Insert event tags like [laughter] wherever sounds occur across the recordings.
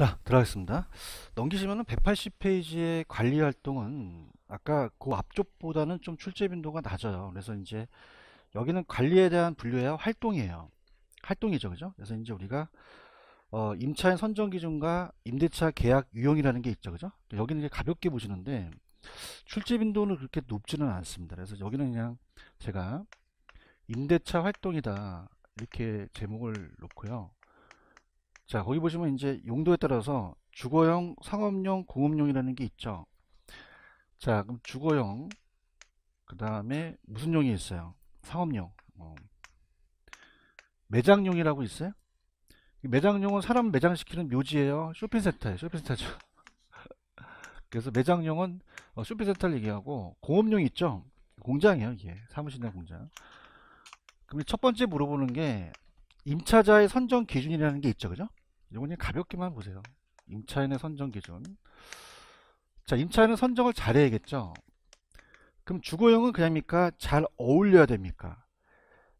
자 들어가겠습니다 넘기시면 180페이지의 관리 활동은 아까 그 앞쪽보다는 좀 출제 빈도가 낮아요 그래서 이제 여기는 관리에 대한 분류야 활동이에요 활동이죠 그죠 그래서 이제 우리가 어, 임차인 선정 기준과 임대차 계약 유형이라는 게 있죠 그죠 여기는 이제 가볍게 보시는데 출제 빈도는 그렇게 높지는 않습니다 그래서 여기는 그냥 제가 임대차 활동이다 이렇게 제목을 놓고요 자 거기 보시면 이제 용도에 따라서 주거용 상업용 공업용이라는 게 있죠 자 그럼 주거용 그 다음에 무슨 용이 있어요 상업용 어. 매장용이라고 있어요 매장용은 사람 매장시키는 묘지예요 쇼핑센터에요 쇼핑센터죠 [laughs] 그래서 매장용은 어, 쇼핑센터를 얘기하고 공업용 있죠 공장이에요 이게 사무실이나 공장 그럼 첫 번째 물어보는 게 임차자의 선정 기준이라는 게 있죠 그죠 이건 그 가볍게만 보세요. 임차인의 선정 기준. 자, 임차인은 선정을 잘해야겠죠. 그럼 주거형은 그냥입니까? 잘 어울려야 됩니까?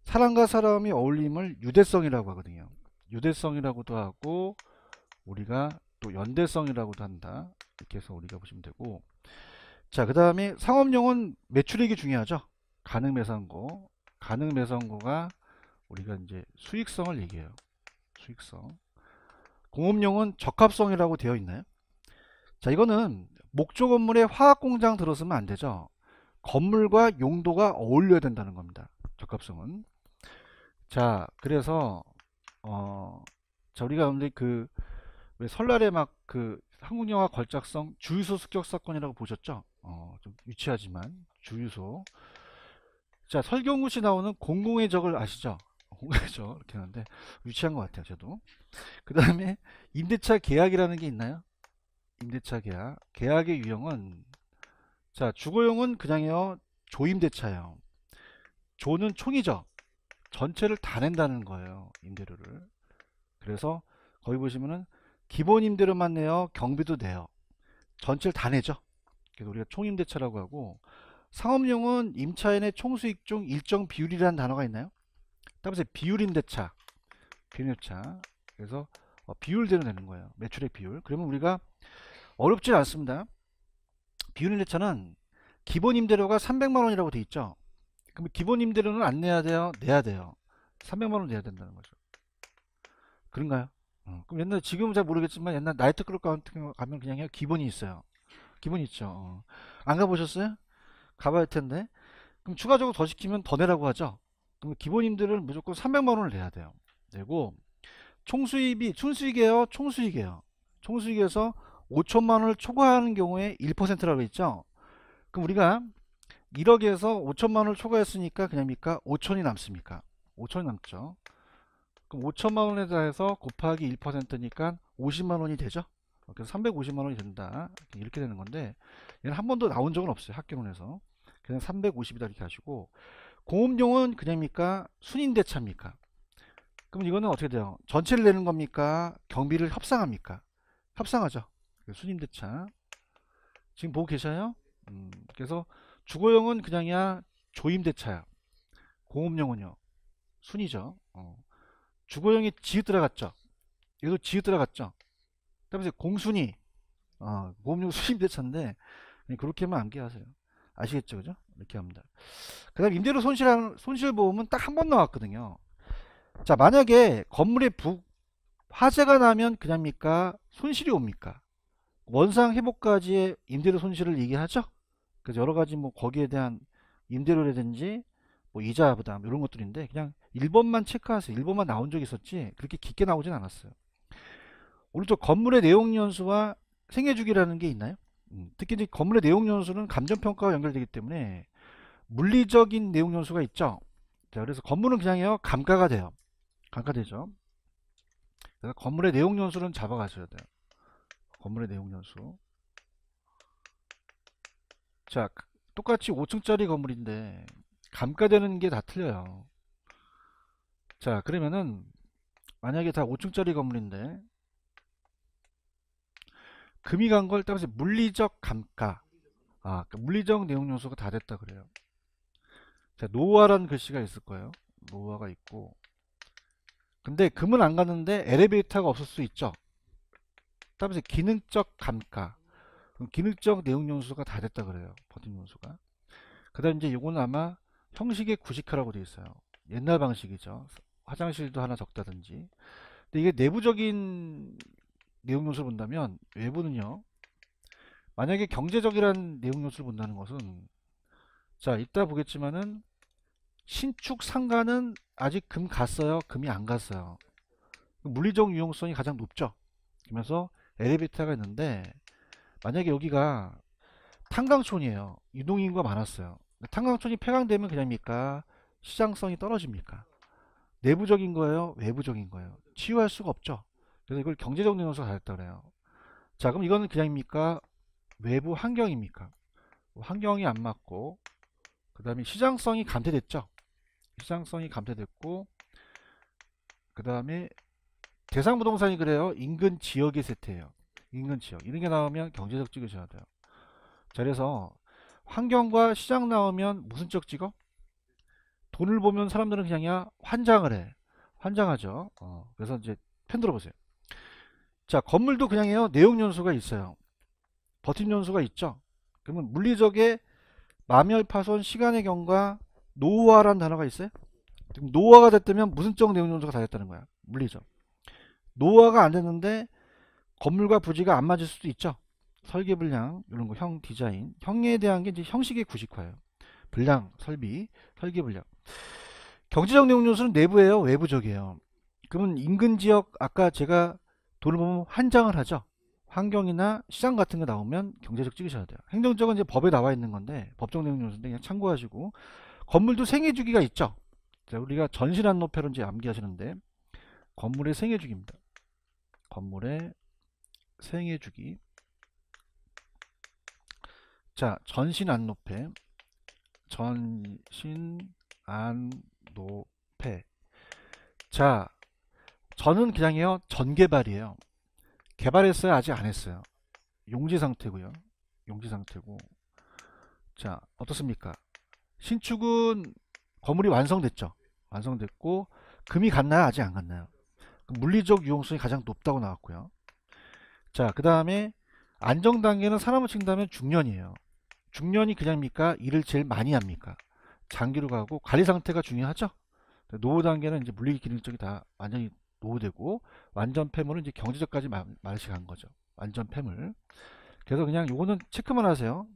사람과 사람이 어울림을 유대성이라고 하거든요. 유대성이라고도 하고 우리가 또 연대성이라고도 한다. 이렇게 해서 우리가 보시면 되고 자, 그 다음에 상업용은 매출액이 중요하죠. 가능 매상고. 가능 매상고가 우리가 이제 수익성을 얘기해요. 수익성. 공업용은 적합성이라고 되어 있나요? 자 이거는 목조 건물에 화학공장 들어서면 안 되죠. 건물과 용도가 어울려야 된다는 겁니다. 적합성은. 자 그래서 어, 자 우리가 근데 그 설날에 막 그 한국 영화 걸작성 주유소 습격 사건이라고 보셨죠? 어, 좀 유치하지만 주유소. 자 설경구 씨 나오는 공공의 적을 아시죠? 그렇죠 이렇게 하는데 유치한 것 같아요 저도 그 다음에 임대차 계약이라는 게 있나요 임대차 계약 계약의 유형은 자 주거용은 그냥요 조임대차요 조는 총이죠 전체를 다 낸다는 거예요 임대료를 그래서 거기 보시면은 기본 임대료만 내요 경비도 내요 전체를 다 내죠 그래서 우리가 총임대차라고 하고 상업용은 임차인의 총수익 중 일정 비율이라는 단어가 있나요 다음에 비율 임대차 비율 임대차 그래서 어, 비율대로 되는 거예요 매출액 비율 그러면 우리가 어렵지 않습니다 비율 임대차는 기본 임대료가 300만원이라고 돼 있죠 그럼 기본 임대료는 안 내야 돼요 내야 돼요 300만원 내야 된다는 거죠 그런가요 어, 그럼 옛날 지금은 잘 모르겠지만 옛날 나이트클럽 같은 거 가면 그냥 기본이 있어요 기본이 있죠 어. 안 가보셨어요 가봐야 할 텐데 그럼 추가적으로 더 시키면 더 내라고 하죠 그럼 기본임들은 무조건 300만원을 내야 돼요. 내고 총수입이 순수익이에요 총수익이에요 총수익에서 5천만원을 초과하는 경우에 1%라고 했죠. 그럼 우리가 1억에서 5천만원을 초과했으니까 그냥입니까? 5천이 남습니까? 5천이 남죠. 그럼 5천만원에 대해서 곱하기 1%니까 50만원이 되죠. 어, 그래서 350만원이 된다. 이렇게 되는 건데 얘는 한 번도 나온 적은 없어요. 학교론에서. 그냥 350이다 이렇게 하시고 공업용은 그냥입니까? 순임대차입니까? 그럼 이거는 어떻게 돼요? 전체를 내는 겁니까? 경비를 협상합니까? 협상하죠. 그 순임대차. 지금 보고 계셔요? 음, 그래서 주거용은 그냥이야 조임대차야. 공업용은요. 순이죠. 어. 주거용이 지읒 들어갔죠. 얘도 지읒 들어갔죠. 그다음에 공순이 어, 공업용 순임대차인데 그렇게만 암기하세요. 아시겠죠, 그죠? 이렇게 합니다. 그 다음 임대료 손실 손실보험은 딱 한 번 나왔거든요. 자 만약에 건물에 부, 화재가 나면 그냥입니까? 손실이 옵니까? 원상 회복까지의 임대료 손실을 얘기하죠. 그래서 여러 가지 뭐 거기에 대한 임대료라든지 뭐 이자 부담 이런 것들인데 그냥 1번만 체크하세요. 1번만 나온 적이 있었지 그렇게 깊게 나오진 않았어요. 오른쪽 건물의 내용 연수와 생애 주기라는 게 있나요? 음, 특히 이제 건물의 내용 연수는 감정평가와 연결되기 때문에 물리적인 내용 연수가 있죠. 자, 그래서 건물은 그냥요 감가가 돼요. 감가되죠. 그래서 건물의 내용 연수는 잡아가셔야 돼요. 건물의 내용 연수. 자, 그 똑같이 5층짜리 건물인데 감가되는 게 다 틀려요. 자, 그러면은 만약에 다 5층짜리 건물인데 금이 간걸 따라서 물리적 감가 아, 그러니까 물리적 내용 요소가 다 됐다 그래요. 자, 노화라는 글씨가 있을 거예요. 노화가 있고. 근데 금은 안 갔는데 엘리베이터가 없을 수 있죠. 따라서 기능적 감가. 기능적 내용 연수가 다 됐다 그래요. 버튼 연수가. 그 다음 에 이제 이건 아마 형식의 구식화라고 되어 있어요. 옛날 방식이죠. 화장실도 하나 적다든지. 근데 이게 내부적인 내용 요소를 본다면 외부는요. 만약에 경제적이라는 내용 요소를 본다는 것은 자 이따 보겠지만은 신축 상가는 아직 금 갔어요? 금이 안 갔어요. 물리적 유용성이 가장 높죠. 그러면서 엘리베이터가 있는데 만약에 여기가 탄광촌이에요. 유동인구가 많았어요. 탄광촌이 폐광되면 그냥입니까? 시장성이 떨어집니까? 내부적인 거예요? 외부적인 거예요? 치유할 수가 없죠. 그래서 이걸 경제적 능용서 가졌다 그래요. 자 그럼 이거는 그냥입니까? 외부 환경입니까? 환경이 안 맞고 그 다음에 시장성이 감퇴됐죠. 유상성이 감퇴됐고 그 다음에 대상 부동산이 그래요. 인근 지역의 세태예요. 인근 지역. 이런 게 나오면 경제적 찍으셔야 돼요. 자, 그래서 환경과 시장 나오면 무슨 쪽 찍어? 돈을 보면 사람들은 그냥 야 환장을 해. 환장하죠. 어, 그래서 이제 편 들어보세요. 자, 건물도 그냥 해요. 내용 연수가 있어요. 버팀 연수가 있죠. 그러면 물리적의 마멸 파손, 시간의 경과, 노화란 단어가 있어요? 지금 노화가 됐다면 무슨적 내용전도가다 됐다는 거야. 물리죠. 노화가 안 됐는데 건물과 부지가 안 맞을 수도 있죠. 설계 분량 이런 거 형 디자인 형에 대한 게 이제 형식의 구식화예요. 분량 설비 설계 분량 경제적 내용 요소는 내부예요 외부적이에요 그러면 인근 지역 아까 제가 돈을 보면 환장을 하죠 환경이나 시장 같은 게 나오면 경제적 찍으셔야 돼요 행정적은 이제 법에 나와 있는 건데 법적 내용 요소는 그냥 참고하시고 건물도 생애 주기가 있죠. 자, 우리가 전신한 노폐로 이 암기하시는데 건물의 생애 주기입니다. 건물의 생애 주기. 자, 전신 안노폐. 전신 안노폐. 자, 저는 그냥 요 전개발이에요. 개발했어요? 아직 안 했어요. 용지 상태고요. 용지 상태고. 자, 어떻습니까? 신축은 건물이 완성됐죠. 완성됐고 금이 갔나요? 아직 안 갔나요? 그 물리적 유용성이 가장 높다고 나왔고요. 자, 그 다음에 안정 단계는 사람을 친다면 중년이에요. 중년이 그냥입니까? 일을 제일 많이 합니까? 장기로 가고 관리 상태가 중요하죠. 노후 단계는 이제 물리 기능적이 다 완전히 노후되고 완전 폐물은 이제 경제적까지 말시 간 거죠. 완전 폐물. 그래서 그냥 요거는 체크만 하세요.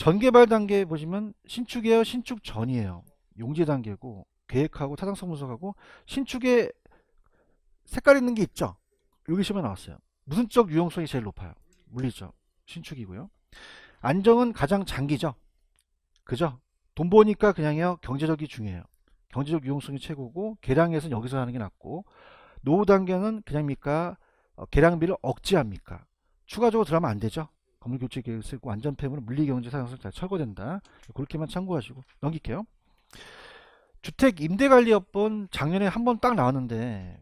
전개발 단계 보시면 신축이에요 신축 전이에요 용지 단계고 계획하고 타당성 분석하고 신축에 색깔 있는 게 있죠 여기 시험 나왔어요 무슨적 유용성이 제일 높아요 물리적 신축이고요 안정은 가장 장기죠 그죠 돈 버니까 그냥요 경제적이 중요해요 경제적 유용성이 최고고 계량에서는 여기서 하는 게 낫고 노후 단계는 그냥입니까 계량비를 어, 억제합니까 추가적으로 들어가면 안 되죠 건물교체 계획서 있고 안전폐물은 물리경제 사용성 잘 철거된다. 그렇게만 참고하시고 넘길게요. 주택 임대관리업본 작년에 한 번 딱 나왔는데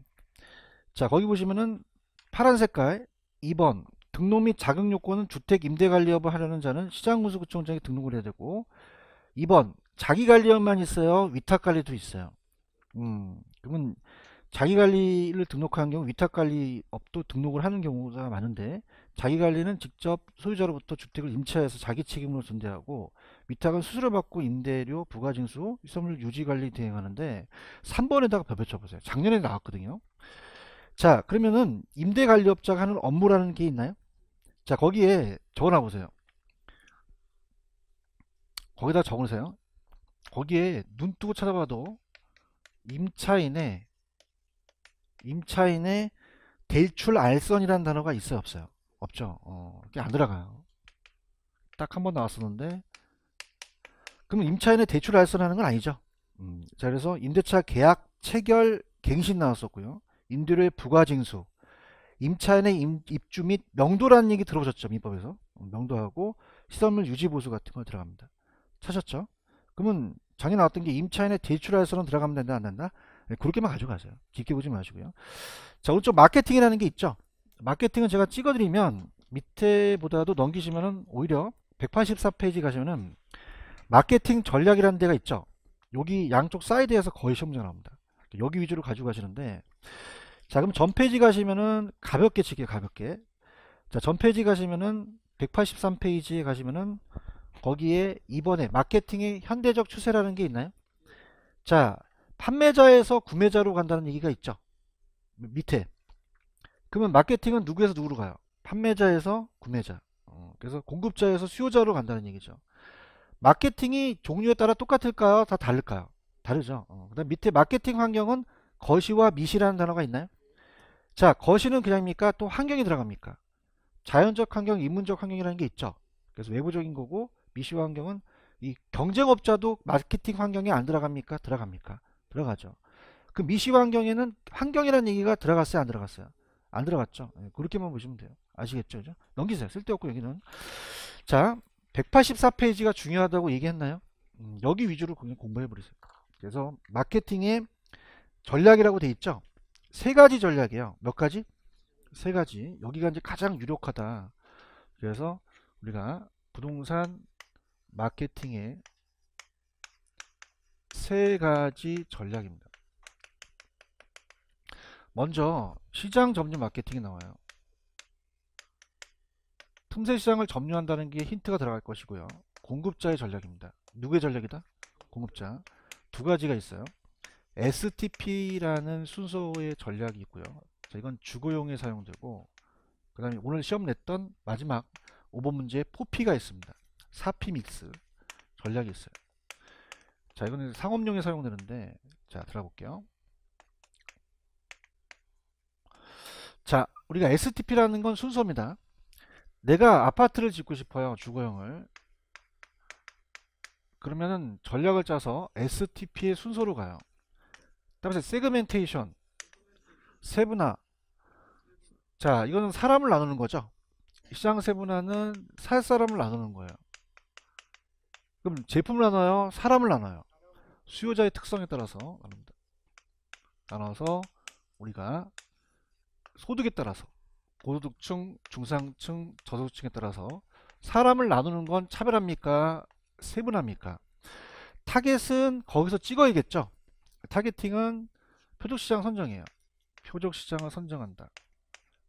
자 거기 보시면은 파란 색깔 2번 등록 및 자격 요건은 주택 임대관리업을 하려는 자는 시장군수구청장에 등록을 해야 되고 2번 자기관리업만 있어요 위탁관리도 있어요 음 그러면 자기관리를 등록하는 경우 위탁관리업도 등록을 하는 경우가 많은데 자기관리는 직접 소유자로부터 주택을 임차해서 자기 책임으로 전대하고 위탁은 수수료 받고 임대료, 부가징수, 선물 유지관리 대행하는데 3번에다가 별표 쳐보세요. 작년에 나왔거든요. 자 그러면은 임대관리업자가 하는 업무라는 게 있나요? 자 거기에 적어놔보세요. 거기다 적으세요. 거기에 눈 뜨고 찾아봐도 임차인의 임차인의 대출 알선이라는 단어가 있어요 없어요 없죠. 어, 그게 안 들어가요. 딱 한 번 나왔었는데 그럼 임차인의 대출 알선하는 건 아니죠. 음, 자 그래서 임대차 계약 체결 갱신 나왔었고요. 임대료의 부과징수, 임차인의 임, 입주 및 명도라는 얘기 들어보셨죠 민법에서 음, 명도하고 시설물 유지보수 같은 걸 들어갑니다. 찾았죠? 그러면 장에 나왔던 게 임차인의 대출알선은 들어가면 된다 안 된다? 네, 그렇게만 가져가세요. 깊게 보지 마시고요. 자 오른쪽 마케팅이라는 게 있죠. 마케팅은 제가 찍어드리면 밑에보다도 넘기시면은 오히려 184페이지 가시면은 마케팅 전략이라는 데가 있죠. 여기 양쪽 사이드에서 거의 시험장 나옵니다. 여기 위주로 가지고 가시는데 자 그럼 전페이지 가시면은 가볍게 치게 가볍게 자 전페이지 가시면은 183페이지에 가시면은 거기에 이번에 마케팅의 현대적 추세라는 게 있나요? 자 판매자에서 구매자로 간다는 얘기가 있죠 밑에 그러면 마케팅은 누구에서 누구로 가요? 판매자에서 구매자. 어, 그래서 공급자에서 수요자로 간다는 얘기죠. 마케팅이 종류에 따라 똑같을까요? 다 다를까요? 다르죠. 어, 그 다음 밑에 마케팅 환경은 거시와 미시라는 단어가 있나요? 자, 거시는 그냥입니까? 또 환경이 들어갑니까? 자연적 환경, 인문적 환경이라는 게 있죠. 그래서 외부적인 거고 미시와 환경은 이 경쟁업자도 마케팅 환경에 안 들어갑니까? 들어갑니까? 들어가죠. 그 미시 환경에는 환경이라는 얘기가 들어갔어요? 안 들어갔어요? 안 들어갔죠. 예, 그렇게만 보시면 돼요. 아시겠죠? 그죠? 넘기세요. 쓸데없고 여기는. 자, 184페이지가 중요하다고 얘기했나요? 음, 여기 위주로 그냥 공부해버리세요. 그래서 마케팅의 전략이라고 돼 있죠. 세 가지 전략이에요. 몇 가지? 세 가지. 여기가 이제 가장 유력하다. 그래서 우리가 부동산 마케팅의 세 가지 전략입니다. 먼저 시장 점유 마케팅이 나와요. 틈새 시장을 점유한다는 게 힌트가 들어갈 것이고요. 공급자의 전략입니다. 누구의 전략이다? 공급자. 두 가지가 있어요. STP라는 순서의 전략이 있고요. 자, 이건 주거용에 사용되고 그 다음에 오늘 시험 냈던 마지막 5번 문제에 포피가 있습니다. 사피 믹스 전략이 있어요. 자, 이거는 상업용에 사용되는데 자, 들어볼게요. 자 우리가 STP라는 건 순서입니다. 내가 아파트를 짓고 싶어요. 주거형을. 그러면은 전략을 짜서 STP의 순서로 가요. 다음에 세그멘테이션, 세분화. 자, 이거는 사람을 나누는 거죠. 시장 세분화는 살 사람을 나누는 거예요. 그럼 제품을 나눠요? 사람을 나눠요? 수요자의 특성에 따라서 나눕니다. 나눠서 우리가 소득에 따라서 고소득층, 중상층, 저소득층에 따라서 사람을 나누는 건 차별합니까? 세분합니까? 타겟은 거기서 찍어야겠죠. 타겟팅은 표적시장 선정이에요. 표적시장을 선정한다.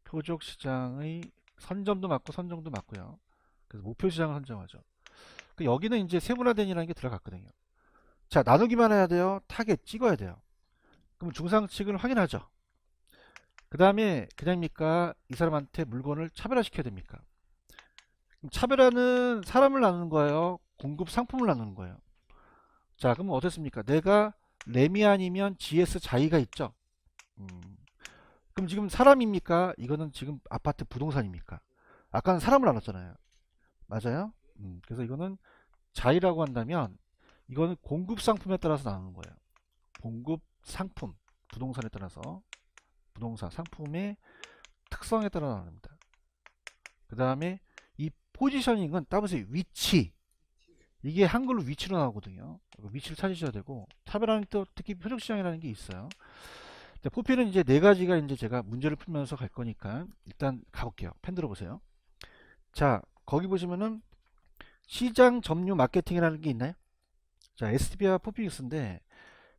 표적시장의 선점도 맞고 선정도 맞고요. 그래서 목표시장을 선정하죠. 그 여기는 이제 세분화된이라는 게 들어갔거든요. 자 나누기만 해야 돼요. 타겟 찍어야 돼요. 그럼 중상층을 확인하죠. 그 다음에 그냥입니까? 이 사람한테 물건을 차별화시켜야 됩니까? 차별화는 사람을 나누는 거예요. 공급 상품을 나누는 거예요. 자, 그럼 어땠습니까 내가 램이 아니면 GS 자이가 있죠. 음, 그럼 지금 사람입니까? 이거는 지금 아파트 부동산입니까? 아까는 사람을 알았잖아요 맞아요? 음, 그래서 이거는 자이라고 한다면 이거는 공급 상품에 따라서 나누는 거예요. 공급 상품 부동산에 따라서 부동산 상품의 특성에 따라 나옵니다그 다음에 이 포지셔닝은 따보세요. 위치. 이게 한글로 위치로 나오거든요. 위치를 찾으셔야 되고 차별화는 또 특히 표적시장이라는 게 있어요. 자, 포피는 이제 네 가지가 이제 제가 문제를 풀면서 갈 거니까 일단 가볼게요. 펜 들어보세요. 자 거기 보시면은 시장 점유 마케팅이라는 게 있나요? 자 STP와 포피익스인데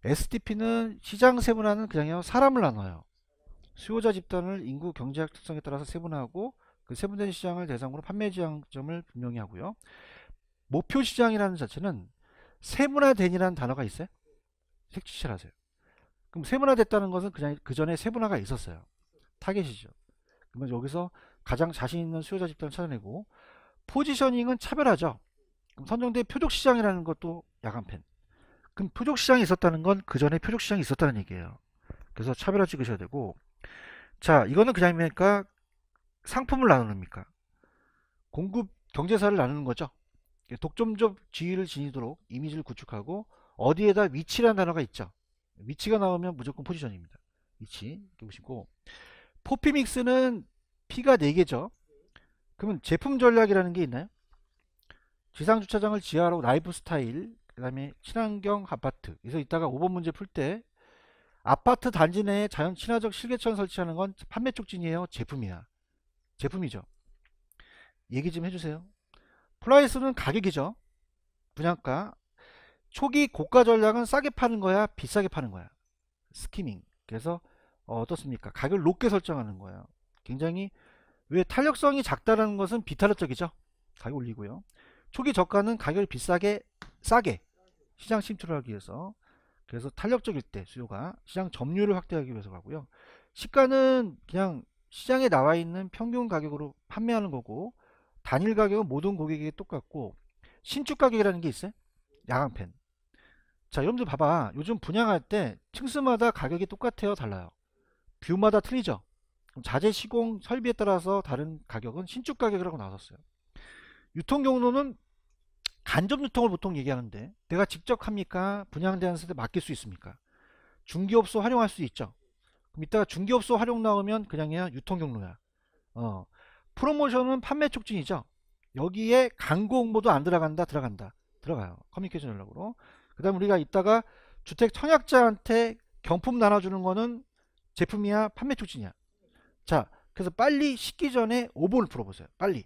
STP는 시장 세분화는 그냥 사람을 나눠요. 수요자 집단을 인구 경제학 특성에 따라서 세분화하고 그 세분된 시장을 대상으로 판매 지향점을 분명히 하고요. 목표 시장이라는 자체는 세분화된이라는 단어가 있어요. 색칠하세요. 그럼 세분화됐다는 것은 그 전에 세분화가 있었어요. 타겟이죠. 그러면 여기서 가장 자신 있는 수요자 집단을 찾아내고 포지셔닝은 차별화죠. 그럼 선정된 표적 시장이라는 것도 야간팬 그럼 표적 시장이 있었다는 건 그 전에 표적 시장이 있었다는 얘기예요. 그래서 차별화 찍으셔야 되고 자, 이거는 그냥 뭡니까? 상품을 나누니까 는 공급 경제사를 나누는 거죠. 예, 독점적 지위를 지니도록 이미지를 구축하고 어디에다 위치라는 단어가 있죠. 위치가 나오면 무조건 포지션입니다. 위치 보시고 포피믹스는 P가 4개죠. 그러면 제품 전략이라는 게 있나요? 지상주차장을 지하로 라이프 스타일 그 다음에 친환경 아파트 그래서 이따가 5번 문제 풀때 아파트 단지 내에 자연 친화적 실개천 설치하는 건 판매 촉진이에요 제품이야. 제품이죠. 얘기 좀 해주세요. 플라이스는 가격이죠. 분양가. 초기 고가 전략은 싸게 파는 거야? 비싸게 파는 거야? 스키밍. 그래서 어, 어떻습니까? 가격을 높게 설정하는 거예요. 굉장히 왜 탄력성이 작다라는 것은 비탄력적이죠. 가격 올리고요. 초기 저가는 가격을 비싸게 싸게 시장 침투를 하기 위해서 그래서 탄력적일 때 수요가 시장 점유율을 확대하기 위해서 가고요. 시가는 그냥 시장에 나와 있는 평균 가격으로 판매하는 거고 단일 가격은 모든 고객에게 똑같고 신축 가격이라는 게 있어요. 야광팬자 여러분들 봐봐. 요즘 분양할 때 층수마다 가격이 똑같아요. 달라요. 뷰마다 틀리죠. 자재 시공 설비에 따라서 다른 가격은 신축 가격이라고 나왔었어요. 유통 경로는 간접 유통을 보통 얘기하는데 내가 직접 합니까? 분양대행사한 맡길 수 있습니까? 중개업소 활용할 수 있죠. 그럼 이따가 중개업소 활용 나오면 그냥이야 유통 경로야. 어. 프로모션은 판매 촉진이죠. 여기에 광고 홍보도 안 들어간다 들어간다 들어가요 커뮤니케이션 연락으로 그 다음 우리가 이따가 주택 청약자한테 경품 나눠주는 거는 제품이야 판매 촉진이야 자 그래서 빨리 식기 전에 5번을 풀어보세요 빨리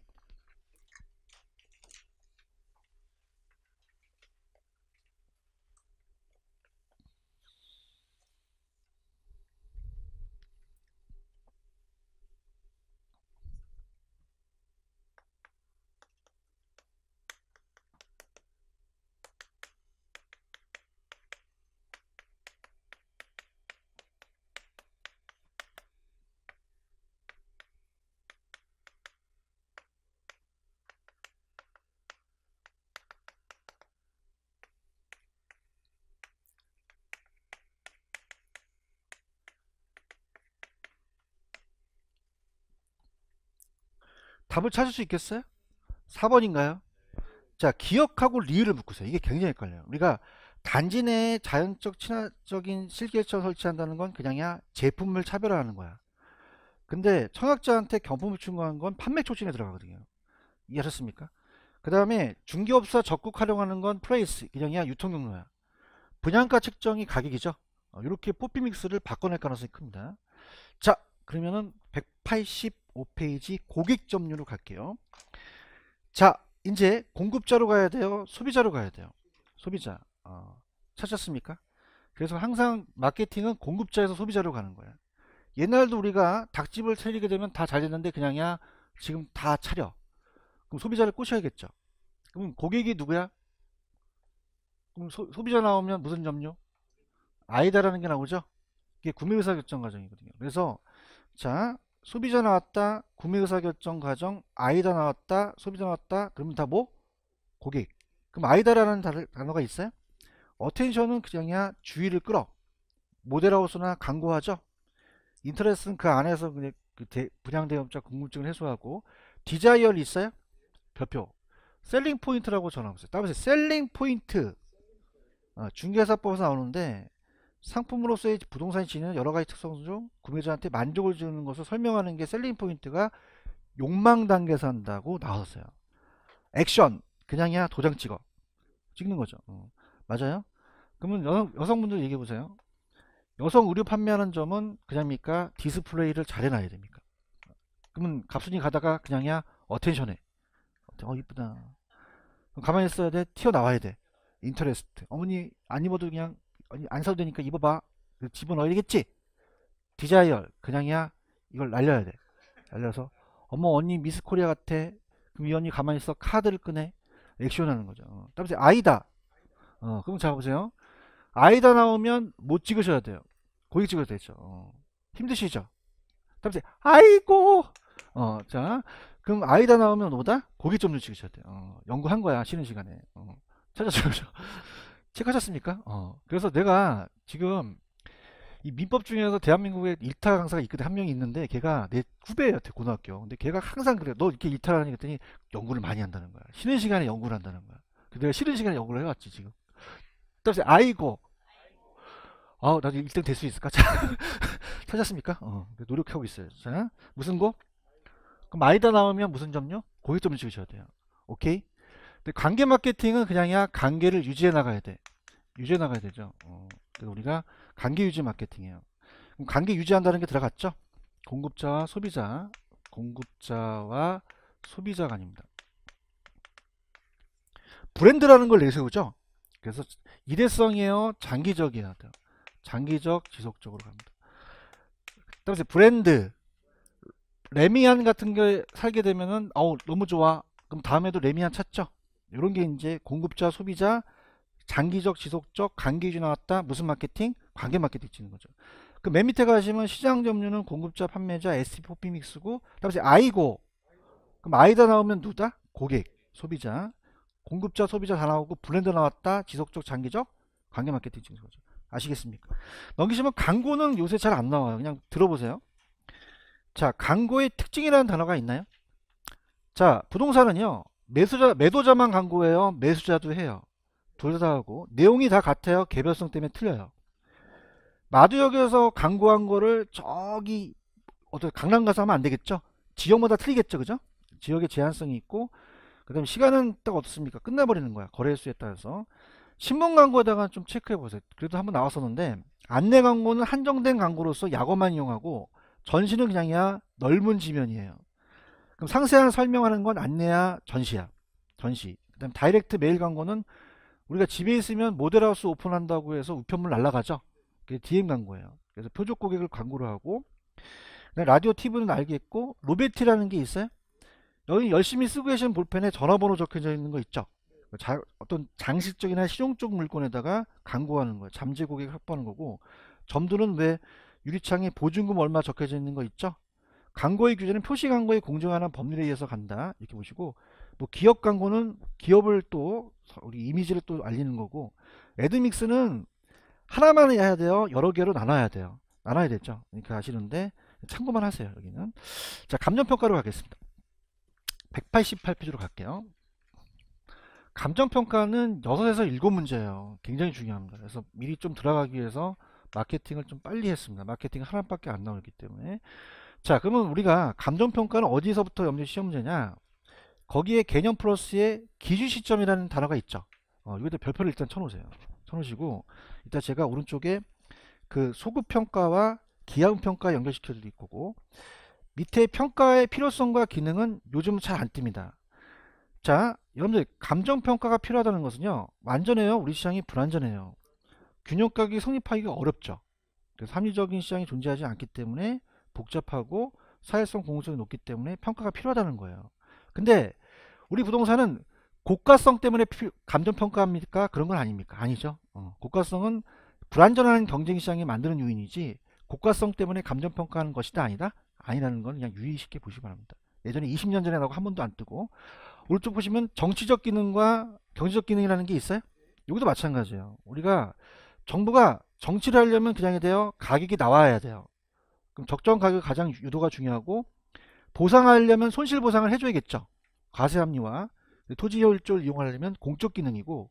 답을 찾을 수 있겠어요? 4번인가요? 자 기억하고 리을을 묶으세요 이게 굉장히 헷갈려요 우리가 단지 내 자연적 친화적인 실계처 설치한다는 건 그냥야 제품을 차별화하는 거야 근데 청약자한테 경품을 추구한 건 판매 촉진에 들어가거든요 이해하셨습니까? 그 다음에 중개업사 적극 활용하는 건 프레이스 그냥야 유통 경로야 분양가 측정이 가격이죠 이렇게 어, 뽀삐 믹스를 바꿔낼 가능성이 큽니다 자 그러면은 180 5페이지 고객 점유로 갈게요. 자, 이제 공급자로 가야 돼요? 소비자로 가야 돼요? 소비자. 어, 찾았습니까? 그래서 항상 마케팅은 공급자에서 소비자로 가는 거예요. 옛날도 우리가 닭집을 차리게 되면 다 잘 됐는데 그냥야 지금 다 차려. 그럼 소비자를 꼬셔야겠죠. 그럼 고객이 누구야? 그럼 소, 비자 나오면 무슨 점유? 아이다라는 게 나오죠. 이게 구매의사 결정 과정이거든요. 그래서 자 소비자 나왔다 구매 의사결정 과정 아이다 나왔다 소비자 나왔다 그러면 다 뭐? 고객 그럼 아이다라는 단어가 있어요? 어텐션은 그냥 주의를 끌어 모델하우스나 광고하죠 인터넷은 그 안에서 그냥 그 분양대업자 궁금증을 해소하고 디자이어 있어요? 별표 셀링 포인트라고 전화보세요 따보세 셀링 포인트 어, 중개사법에서 나오는데 상품으로서의 부동산이 지니는 여러 가지 특성 중 구매자한테 만족을 주는 것을 설명하는 게 셀링 포인트가 욕망 단계에서 한다고 나왔어요. 액션 그냥이야 도장 찍어 찍는 거죠. 어. 맞아요? 그러면 여성, 여성분들 얘기해 보세요. 여성 의류 판매하는 점은 그냥입니까? 디스플레이를 잘 해놔야 됩니까? 그러면 갑순이 가다가 그냥이야 어텐션에어 이쁘다. 가만히 있어야 돼. 튀어나와야 돼. 인터레스트. 어머니 안 입어도 그냥 아니 안 사도 되니까 입어봐 집어넣어야 되겠지 디자이얼 그냥이야 이걸 날려야 돼 날려서 어머 언니 미스 코리아 같아 그럼 이 언니 가만히 있어 카드를 꺼내 액션 하는 거죠 어. 다음에 아이다 어, 그럼 잡아보세요 아이다 나오면 못 찍으셔야 돼요 고객 찍어도 되죠 어. 힘드시죠 다음에 아이고 어 자 그럼 아이다 나오면 오다 고객 점좀 찍으셔야 돼요 어, 연구한 거야 쉬는 시간에 어, 찾아주죠 [laughs] 체크하셨습니까? 어. 그래서 내가 지금 이 민법 중에서 대한민국의 일타 강사가 있거든 한 명이 있는데 걔가 내 후배예요 고등학교 근데 걔가 항상 그래 너 이렇게 일타하니 그랬더니 연구를 많이 한다는 거야 쉬는 시간에 연구를 한다는 거야 근데 내가 쉬는 시간에 연구를 해왔지 지금 그다음에 아이고 아우 나도 1등 될 수 있을까 [laughs] 찾았습니까 어, 노력하고 있어요 자 무슨 고 그럼 아이다 나오면 무슨 점요 고의점을 찍으셔야 돼요 오케이 근데 관계 마케팅은 그냥야 관계를 유지해 나가야 돼. 유지해 나가야 되죠. 어, 그래서 우리가 관계 유지 마케팅이에요. 관계 유지한다는 게 들어갔죠? 공급자와 소비자, 공급자와 소비자 가아닙니다 브랜드라는 걸 내세우죠. 그래서 일회성이에요, 장기적이에요. 장기적, 지속적으로 갑니다. 그다음에 브랜드, 레미안 같은 게 살게 되면은 어우 너무 좋아. 그럼 다음에도 레미안 찾죠. 이런 게 이제 공급자, 소비자, 장기적, 지속적, 관계주 나왔다. 무슨 마케팅? 관계 마케팅 치는 거죠. 그 맨 밑에 가시면 시장 점유는 공급자, 판매자, SP4P 믹스고 다음에 아이고 그럼 아 I다 나오면 누다? 고객, 소비자 공급자, 소비자 다 나오고 블렌더 나왔다. 지속적, 장기적, 관계 마케팅 치는 거죠. 아시겠습니까? 넘기시면 광고는 요새 잘 안 나와요. 그냥 들어보세요. 자, 광고의 특징이라는 단어가 있나요? 자, 부동산은요. 매수자, 매도자만 광고해요. 매수자도 해요. 둘 다 하고 내용이 다 같아요. 개별성 때문에 틀려요. 마두역에서 광고한 거를 저기 어떤 강남 가서 하면 안 되겠죠? 지역마다 틀리겠죠, 그죠? 지역의 제한성이 있고 그다음 에 시간은 딱 어떻습니까? 끝나버리는 거야. 거래 수에 따라서 신문 광고에다가 좀 체크해 보세요. 그래도 한번 나왔었는데 안내 광고는 한정된 광고로서 야거만 이용하고 전시는 그냥이야 넓은 지면이에요. 그럼 상세한 설명하는 건 안내야 전시야. 전시. 그 다음 다이렉트 메일 광고는 우리가 집에 있으면 모델하우스 오픈한다고 해서 우편물 날라가죠. 그게 DM 광고예요. 그래서 표적 고객을 광고로 하고 라디오 TV는 알겠고 로베티라는 게 있어요. 여기 열심히 쓰고 계신 볼펜에 전화번호 적혀져 있는 거 있죠. 그 자, 어떤 장식적이나 실용적 물건에다가 광고하는 거예요. 잠재 고객 확보하는 거고 점두는 왜 유리창에 보증금 얼마 적혀져 있는 거 있죠. 광고의 규제는 표시 광고의 공정한 법률에 의해서 간다 이렇게 보시고 뭐 기업 광고는 기업을 또 우리 이미지를 또 알리는 거고 애드믹스는 하나만 해야 돼요 여러 개로 나눠야 돼요 나눠야 되죠 그러니까 아시는데 참고만 하세요 여기는 자 감정평가로 가겠습니다 188페이지로 갈게요 감정평가는 6에서 7문제예요 굉장히 중요합니다 그래서 미리 좀 들어가기 위해서 마케팅을 좀 빨리 했습니다 마케팅 하나밖에 안 나오기 때문에 자 그러면 우리가 감정평가는 어디서부터 염려 시험제냐 거기에 개념 플러스의 기준시점이라는 단어가 있죠 어, 여기다 별표를 일단 쳐놓으세요 쳐놓으시고 이따 제가 오른쪽에 그 소급평가와 기하급평가 연결시켜 드릴 거고 밑에 평가의 필요성과 기능은 요즘 잘 안 뜹니다 자 여러분들 감정평가가 필요하다는 것은요 완전해요 우리 시장이 불완전해요 균형가격이 성립하기가 어렵죠 그래서 합리적인 시장이 존재하지 않기 때문에 복잡하고 사회성 공소이 높기 때문에 평가가 필요하다는 거예요. 근데 우리 부동산은 고가성 때문에 감정평가합니까? 그런 건 아닙니까? 아니죠. 어. 고가성은 불안전한 경쟁 시장이 만드는 요인이지 고가성 때문에 감정평가하는 것이다 아니다? 아니라는 건 그냥 유의쉽게 보시기 바랍니다. 예전에 20년 전에 라고한 번도 안 뜨고 오른쪽 보시면 정치적 기능과 경제적 기능이라는 게 있어요. 여기도 마찬가지예요. 우리가 정부가 정치를 하려면 그냥 이 돼요. 가격이 나와야 돼요. 그럼 적정 가격 가장 유도가 중요하고 보상하려면 손실 보상을 해줘야겠죠. 과세 합리화, 토지 효율적을 이용하려면 공적 기능이고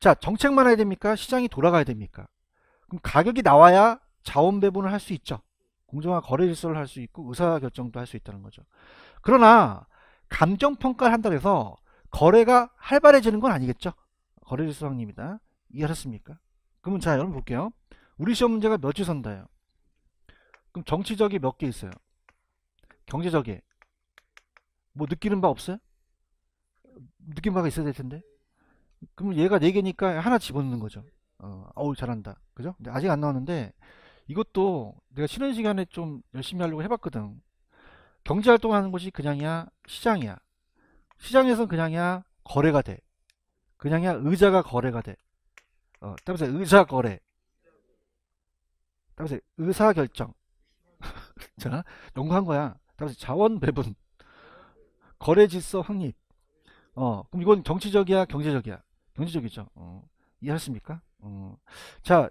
자 정책만 해야 됩니까? 시장이 돌아가야 됩니까? 그럼 가격이 나와야 자원 배분을 할 수 있죠. 공정한 거래 질서를 할 수 있고 의사결정도 할 수 있다는 거죠. 그러나 감정평가를 한다 고 해서 거래가 활발해지는 건 아니겠죠. 거래 질서 확립니다. 이해하셨습니까? 그러면 자 여러분 볼게요. 우리 시험 문제가 몇칠 선다요. 그럼 정치적이 몇 개 있어요? 경제적이 뭐 느끼는 바 없어요? 느낀 바가 있어야 될 텐데 그럼 얘가 4개니까 하나 집어넣는 거죠 어, 어우 잘한다 그죠? 근데 아직 안 나왔는데 이것도 내가 쉬는 시간에 좀 열심히 하려고 해봤거든 경제활동 하는 곳이 그냥이야 시장이야 시장에선 그냥이야 거래가 돼 그냥이야 의자가 거래가 돼 어, 따라서 의사 거래 따라서 의사 결정 [laughs] 자, 연구한 거야. 다음 자원 배분, 거래 질서 확립. 어, 그럼 이건 정치적이야, 경제적이야? 경제적이죠. 어, 이해하십니까? 어. 자,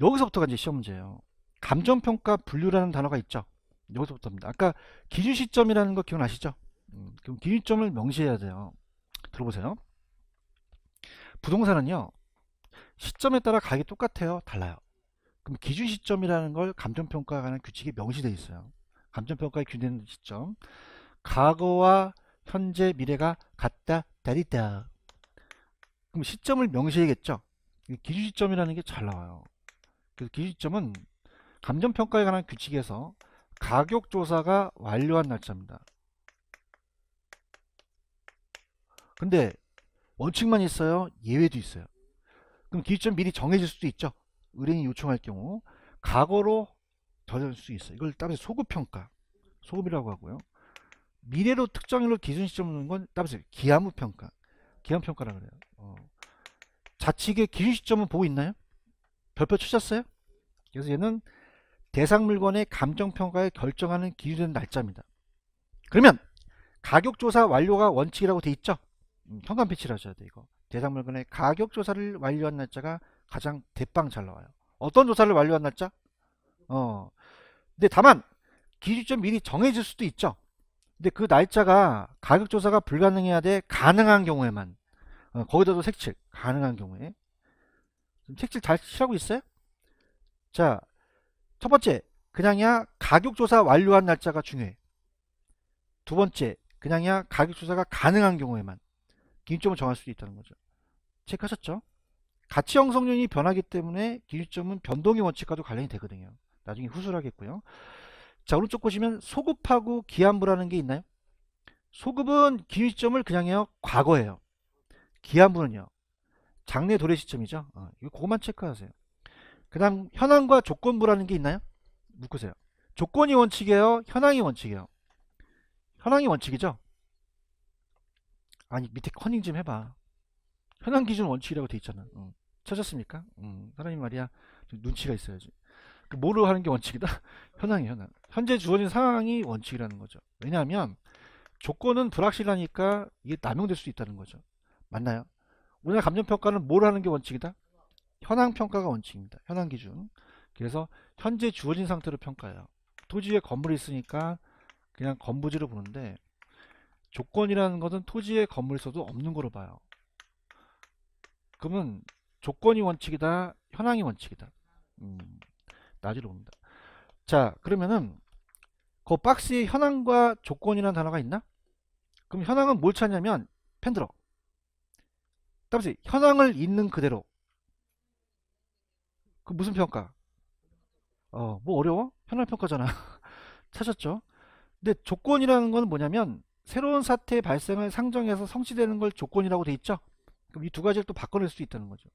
여기서부터가 이제 시험 문제예요. 감정평가 분류라는 단어가 있죠. 여기서부터입니다. 아까 기준 시점이라는 거 기억나시죠? 음, 그럼 기준점을 명시해야 돼요. 들어보세요. 부동산은요. 시점에 따라 가격이 똑같아요. 달라요. 그럼 기준 시점이라는 걸 감정평가에 관한 규칙에 명시되어 있어요. 감정평가의 기준 시점. 과거와 현재, 미래가 같다, 다리다 그럼 시점을 명시해야겠죠? 기준 시점이라는 게 잘 나와요. 그래서 기준 시점은 감정평가에 관한 규칙에서 가격조사가 완료한 날짜입니다. 근데 원칙만 있어요? 예외도 있어요. 그럼 기준점 미리 정해질 수도 있죠. 의뢰인이 요청할 경우 과거로 저장할 수 있어요. 이걸 따로 소급평가, 소급이라고 하고요. 미래로 특정일로 기준 시점을 놓는 건 따로 기하무평가, 기하무평가라 고 그래요. 어. 좌측의 기준 시점은 보고 있나요? 별표 쳐셨어요 그래서 얘는 대상 물건의 감정평가에 결정하는 기준된 날짜입니다. 그러면 가격조사 완료가 원칙이라고 돼 있죠? 음, 현관 표치를 하셔야 돼요 이거. 대상 물건의 가격조사를 완료한 날짜가 가장 대빵 잘 나와요. 어떤 조사를 완료한 날짜? 어. 근데 다만 기준점 미리 정해질 수도 있죠. 근데 그 날짜가 가격 조사가 불가능해야 돼 가능한 경우에만 어, 거기다도 색칠 가능한 경우에 색칠 잘 칠하고 있어요? 자첫 번째 그냥야 이 가격 조사 완료한 날짜가 중요해. 두 번째 그냥야 이 가격 조사가 가능한 경우에만 기준점을 정할 수도 있다는 거죠. 체크하셨죠? 가치 형성률이 변하기 때문에 기준점은 변동의 원칙과도 관련이 되거든요. 나중에 후술하겠고요. 자 오른쪽 보시면 소급하고 기한부라는 게 있나요? 소급은 기준점을 그냥 해요. 과거예요. 기한부는요. 장래 도래 시점이죠. 어, 이거 그것만 체크하세요. 그 다음 현황과 조건부라는 게 있나요? 묶으세요. 조건이 원칙이에요? 현황이 원칙이에요? 현황이 원칙이죠? 아니 밑에 커닝 좀 해봐. 현황 기준 원칙이라고 돼 있잖아. 어. 쳐졌습니까? 음, 사람이 말이야 눈치가 있어야지. 그 뭐를 하는 게 원칙이다? [laughs] 현황이 현황. 현재 주어진 상황이 원칙이라는 거죠. 왜냐하면 조건은 불확실하니까 이게 남용될 수 있다는 거죠. 맞나요? 우리나라 감정평가는 뭘 하는 게 원칙이다? 현황평가가 원칙입니다. 현황기준. 그래서 현재 주어진 상태로 평가해요. 토지에 건물이 있으니까 그냥 건부지로 보는데 조건이라는 것은 토지에 건물이 있어도 없는 거로 봐요. 그러면 조건이 원칙이다 현황이 원칙이다 음, 나중에 봅니다 자 그러면은 그 박스에 현황과 조건이라는 단어가 있나 그럼 현황은 뭘 찾냐면 펜들어 따라서 현황을 있는 그대로 그 무슨 평가 어뭐 어려워 현황 평가잖아 [laughs] 찾았죠 근데 조건이라는 건 뭐냐면 새로운 사태의 발생을 상정해서 성취되는 걸 조건이라고 돼 있죠 그럼 이 두 가지를 또 바꿔낼 수 있다는 거죠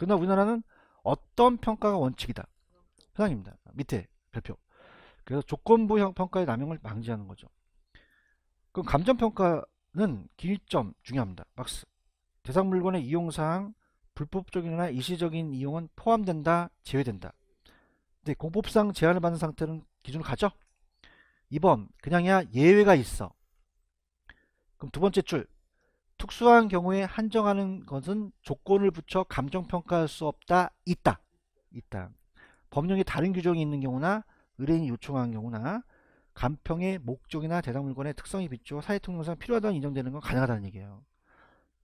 그러나 우리나라는 어떤 평가가 원칙이다. 현당입니다 밑에 별표. 그래서 조건부 평가의 남용을 방지하는 거죠. 그럼 감정평가는 길점 중요합니다. 박스. 대상 물건의 이용사항, 불법적이나 일시적인 이용은 포함된다, 제외된다. 근데 공법상 제한을 받는 상태는 기준을 가죠. 2번, 그냥이야 예외가 있어. 그럼 두 번째 줄, 특수한 경우에 한정하는 것은 조건을 붙여 감정평가할 수 없다. 있다. 있다. 법령에 다른 규정이 있는 경우나 의뢰인이 요청한 경우나 감평의 목적이나 대상 물건의 특성이 비추어 사회 통념상 필요하다는 인정되는 건 가능하다는 얘기예요.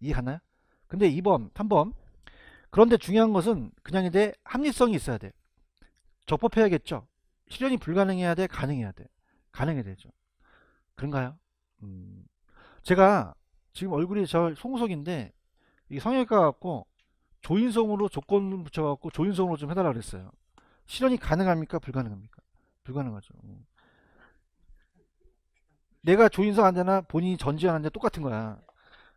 이해하나요 근데 2번, 3번 그런데 중요한 것은 그냥 이제 합리성이 있어야 돼. 적법해야겠죠. 실현이 불가능해야 돼, 가능해야 돼. 가능해야 되죠. 그런가요? 음, 제가 지금 얼굴이 저 송석인데 이 성형외과 갖고 조인성으로 조건 붙여갖고 조인성으로 좀 해달라 그랬어요. 실현이 가능합니까? 불가능합니까? 불가능하죠. 음. 내가 조인성 안 되나 본인이 전지현 안 되나 똑같은 거야.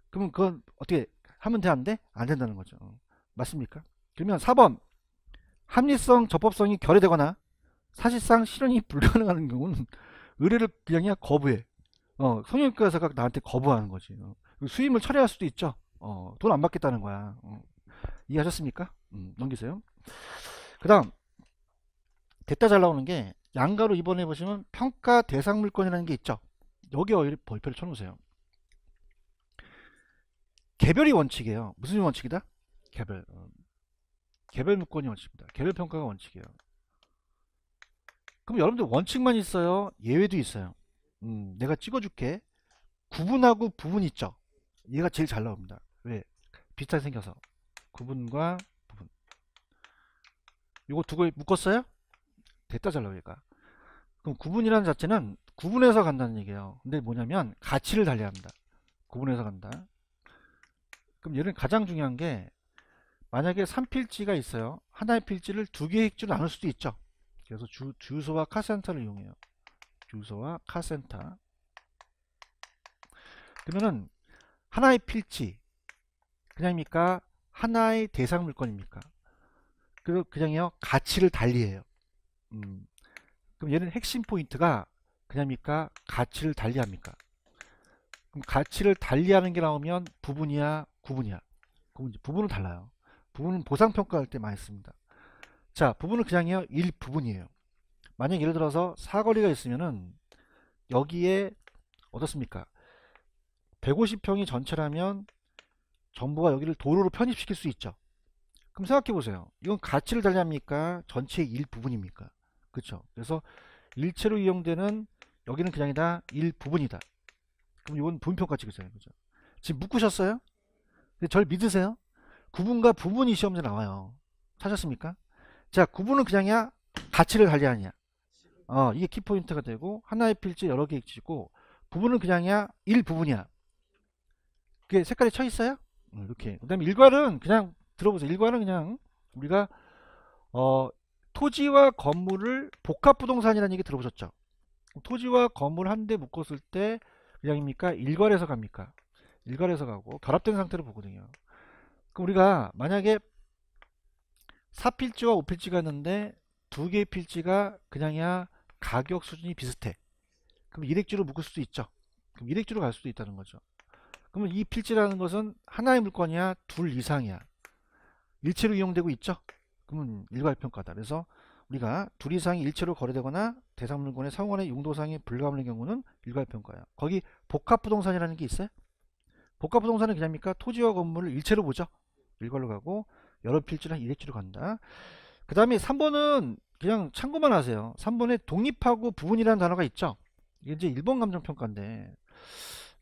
그러면 그건 어떻게 하면 되는데 안 된다는 거죠. 맞습니까? 그러면 4번 합리성, 적법성이 결여되거나 사실상 실현이 [laughs] 불가능한 경우는 의뢰를 그냥 거부해. 어, 성형외과 의사가 나한테 거부하는 거지. 어. 그 수임을 철회할 수도 있죠. 어, 돈 안 받겠다는 거야. 어, 이해하셨습니까? 음, 넘기세요. 그 다음, 됐다 잘 나오는 게, 양가로 입번해 보시면 평가 대상 물건이라는 게 있죠. 여기 벌표를 쳐놓으세요. 개별이 원칙이에요. 무슨 원칙이다? 개별. 어, 개별 물건이 원칙입니다. 개별 평가가 원칙이에요. 그럼 여러분들 원칙만 있어요? 예외도 있어요. 음, 내가 찍어줄게. 구분하고 부분 있죠. 얘가 제일 잘 나옵니다. 왜? 비슷하게 생겨서 구분과 부분 요거두 개 묶었어요? 됐다 잘 나오니까 그럼 구분이라는 자체는 구분해서 간다는 얘기예요. 근데 뭐냐면 가치를 달려야 합니다. 구분해서 간다. 그럼 얘는 가장 중요한 게 만약에 3필지가 있어요. 하나의 필지를 두 개의 핵주로 나눌 수도 있죠. 그래서 주, 주소와 카센터를 이용해요. 주소와 카센터. 그러면은 하나의 필지 그냥입니까? 하나의 대상 물건입니까? 그리고 그냥요 가치를 달리해요. 음, 그럼 얘는 핵심 포인트가 그냥입니까? 가치를 달리합니까? 그럼 가치를 달리하는 게 나오면 부분이야, 구분이야. 그럼 이제 부분은 달라요. 부분은 보상 평가할 때 많이 씁니다. 자, 부분은 그냥요 이일 부분이에요. 만약 예를 들어서 사거리가 있으면은 여기에 어떻습니까? 150평이 전체라면 정부가 여기를 도로로 편입시킬 수 있죠. 그럼 생각해 보세요. 이건 가치를 달리합니까? 전체의 일부분입니까? 그렇죠. 그래서 일체로 이용되는 여기는 그냥 이다 일부분이다. 그럼 이건 분평가치겠어요. 그죠? 지금 묶으셨어요? 근데 절 믿으세요? 구분과 부분이 시험에 나와요. 찾았습니까? 자, 구분은 그냥이야 가치를 관리하냐. 어, 이게 키포인트가 되고 하나의 필지 여러 개일지고 부분은 그냥이야 일부분이야. 그게 색깔이 쳐 있어요? 어, 이렇게. 그 다음에 일괄은 그냥 들어보세요. 일괄은 그냥 우리가 어, 토지와 건물을 복합부동산이라는 게 들어보셨죠? 토지와 건물 한 대 묶었을 때 그냥입니까? 일괄에서 갑니까? 일괄에서 가고 결합된 상태로 보거든요. 그럼 우리가 만약에 4필지와 5필지가 있는데 두 개의 필지가 그냥이야 가격 수준이 비슷해. 그럼 일액주로 묶을 수도 있죠. 그럼 일액주로 갈 수도 있다는 거죠. 그러면 이 필지라는 것은 하나의 물건이야 둘 이상이야 일체로 이용되고 있죠 그러면 일괄평가다 그래서 우리가 둘 이상이 일체로 거래되거나 대상 물건의 상호간의 용도상이 불가합리한 경우는 일괄평가야 거기 복합부동산이라는 게 있어요 복합부동산은 그냥입니까 토지와 건물을 일체로 보죠 일괄로 가고 여러 필지나 일회지로 간다 그 다음에 3번은 그냥 참고만 하세요 3번에 독립하고 부분이라는 단어가 있죠 이게 이제 일본 감정평가인데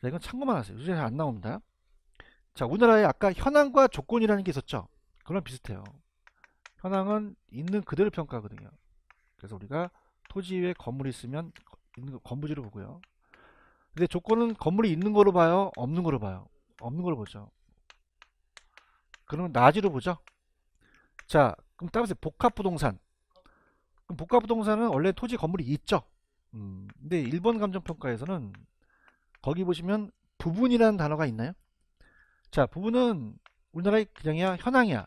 자, 이건 참고만 하세요. 요새 잘안 나옵니다. 자, 우리나라에 아까 현황과 조건이라는 게 있었죠. 그럼 비슷해요. 현황은 있는 그대로 평가거든요. 그래서 우리가 토지 위에 건물이 있으면 있는 거, 건부지로 보고요. 근데 조건은 건물이 있는 거로 봐요, 없는 거로 봐요. 없는 걸로 보죠. 그러면 낮이로 보죠. 자, 그럼 따라서 복합부동산. 그럼 복합부동산은 원래 토지 건물이 있죠. 음, 근데 일본 감정평가에서는 거기 보시면 부분이라는 단어가 있나요? 자 부분은 우리나라의 그냥이야 현황이야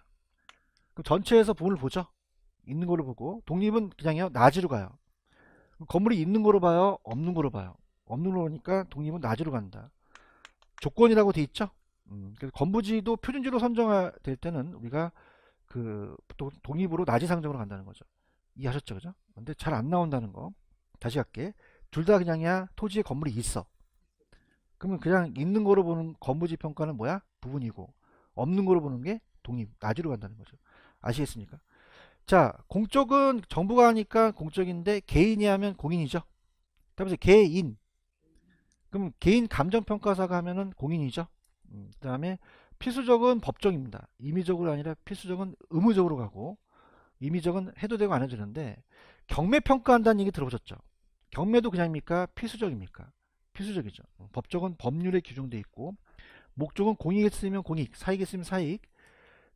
그럼 전체에서 부분을 보죠 있는 거로 보고 독립은 그냥이요 낮이로 가요 건물이 있는 거로 봐요 없는 거로 봐요 없는 거로 보니까 독립은 낮이로 간다 조건이라고 돼 있죠 음, 그래서 건부지도 표준지로 선정될 때는 우리가 그 독립으로 낮이 상정으로 간다는 거죠 이해하셨죠 그죠 근데 잘 안 나온다는 거 다시 갈게둘 다 그냥이야 토지에 건물이 있어 그러면 그냥 있는 거로 보는 건부지 평가는 뭐야? 부분이고 없는 거로 보는 게 독립 나으로 간다는 거죠. 아시겠습니까? 자 공적은 정부가 하니까 공적인데 개인이 하면 공인이죠. 그다음에 개인 그럼 개인 감정평가사가 하면은 공인이죠. 음, 그 다음에 필수적은 법정입니다. 임의적으로 아니라 필수적은 의무적으로 가고 임의적은 해도 되고 안 해도 되는데 경매 평가한다는 얘기 들어보셨죠? 경매도 그냥입니까? 필수적입니까? 필수적이죠. 법적은 법률에 규정되어 있고 목적은 공익에 쓰이면 공익, 사익에 쓰이면 사익.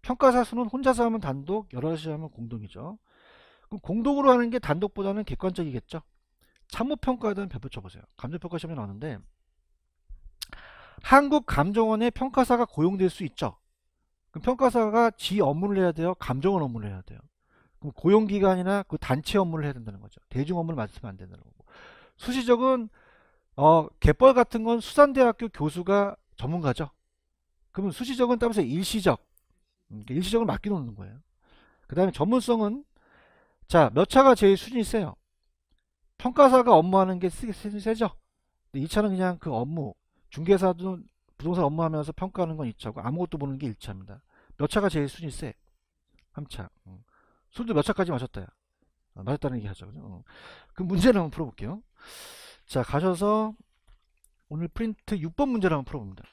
평가사수는 혼자서 하면 단독, 여럿이 하면 공동이죠. 그럼 공동으로 하는 게 단독보다는 객관적이겠죠. 참모평가에다 한번 보세요 감정평가 시험에 나오는데 한국감정원의 평가사가 고용될 수 있죠. 그럼 평가사가 지 업무를 해야 돼요? 감정원 업무를 해야 돼요? 그럼 고용기관이나 그 단체 업무를 해야 된다는 거죠. 대중 업무를 맡으면 안 된다는 거고. 수시적은 어, 갯벌 같은 건 수산대학교 교수가 전문가죠. 그러면 수시적은 따면서 일시적. 그러니까 일시적을 맡겨놓는 거예요. 그 다음에 전문성은 자, 몇 차가 제일 수준이 세요? 평가사가 업무하는 게 세, 세, 세죠. 근데 2차는 그냥 그 업무, 중개사도 부동산 업무하면서 평가하는 건 2차고 아무것도 보는 게 1차입니다. 몇 차가 제일 수준이 세? 3차. 음. 어. 술도 몇 차까지 마셨다요? 어, 마셨다는 얘기 하죠. 그 어. 문제를 한번 풀어볼게요. 자 가셔서 오늘 프린트 6번 문제를 한번 풀어봅니다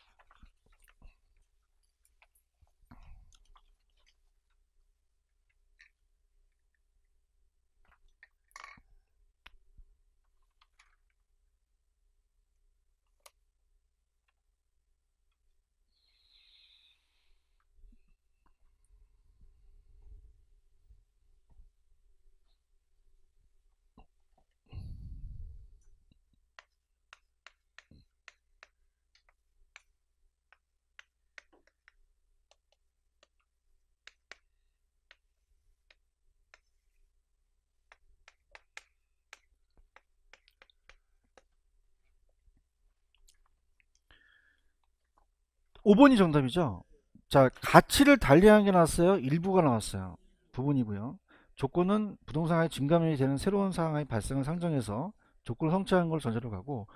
5번이 정답이죠. 자, 가치를 달리하는 게 나왔어요. 일부가 나왔어요. 부분이고요. 조건은 부동산의 증감이 되는 새로운 상황의 발생을 상정해서 조건을 성취한 걸 전제로 가고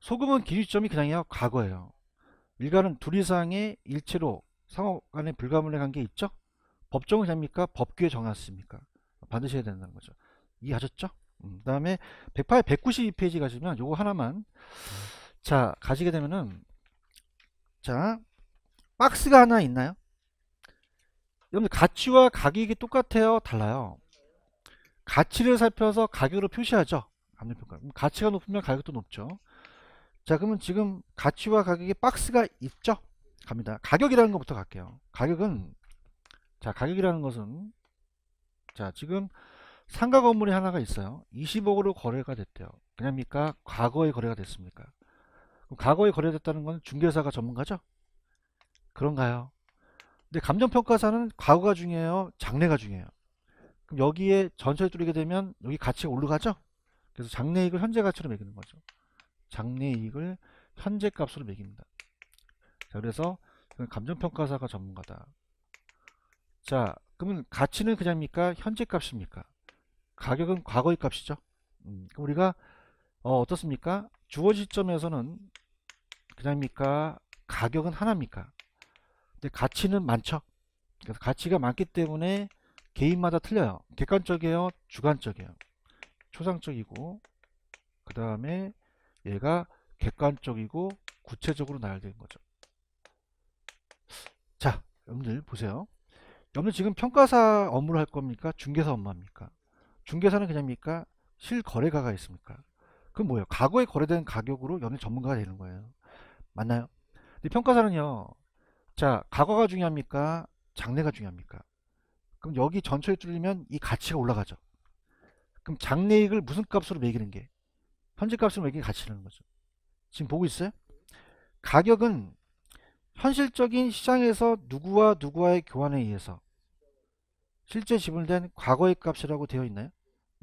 소금은 기준점이 그냥이요 과거예요. 일가는 둘 이상의 일체로 상호 간에 불가문을 한게 있죠. 법정을 잡니까? 법규에 정했습니까? 반드시 해야 된다는 거죠. 이해하셨죠? 음, 그 다음에 108, 192페이지 가시면 요거 하나만 자 가시게 되면은 자 박스가 하나 있나요? 여러분 가치와 가격이 똑같아요? 달라요. 가치를 살펴서 가격으로 표시하죠. 가 가치가 높으면 가격도 높죠. 자 그러면 지금 가치와 가격이 박스가 있죠? 갑니다. 가격이라는 것부터 갈게요. 가격은 자 가격이라는 것은 자 지금 상가 건물이 하나가 있어요. 20억으로 거래가 됐대요. 그냥니까 과거에 거래가 됐습니까? 과거에 거래됐다는 건 중개사가 전문가죠? 그런가요? 근데 감정평가사는 과거가 중요해요? 장래가 중요해요? 그럼 여기에 전철이 뚫리게 되면 여기 가치가 올라가죠? 그래서 장래이익을 현재 가치로 매기는 거죠. 장래이익을 현재 값으로 매깁니다. 자, 그래서 감정평가사가 전문가다. 자, 그러면 가치는 그냥입니까? 현재 값입니까? 가격은 과거의 값이죠. 음, 우리가 어, 떻습니까 주어 시점에서는 그냥입니까? 가격은 하나입니까? 근데 가치는 많죠. 그래서 가치가 많기 때문에 개인마다 틀려요. 객관적이에요. 주관적이에요. 초상적이고 그 다음에 얘가 객관적이고 구체적으로 나열된 거죠. 자, 여러분들 보세요. 여러분들 지금 평가사 업무를 할 겁니까? 중개사 업무입니까? 중개사는 그냥입니까? 실거래가가 있습니까? 그건 뭐예요? 과거에 거래된 가격으로 여러분 전문가가 되는 거예요. 맞나요? 근데 평가사는요. 자 과거가 중요합니까 장래가 중요합니까 그럼 여기 전체를 뚫리면이 가치가 올라가죠 그럼 장래익을 무슨 값으로 매기는 게 현재 값으로 매기는 가치라는 거죠 지금 보고 있어요 가격은 현실적인 시장에서 누구와 누구와의 교환에 의해서 실제 지불된 과거의 값이라고 되어 있나요?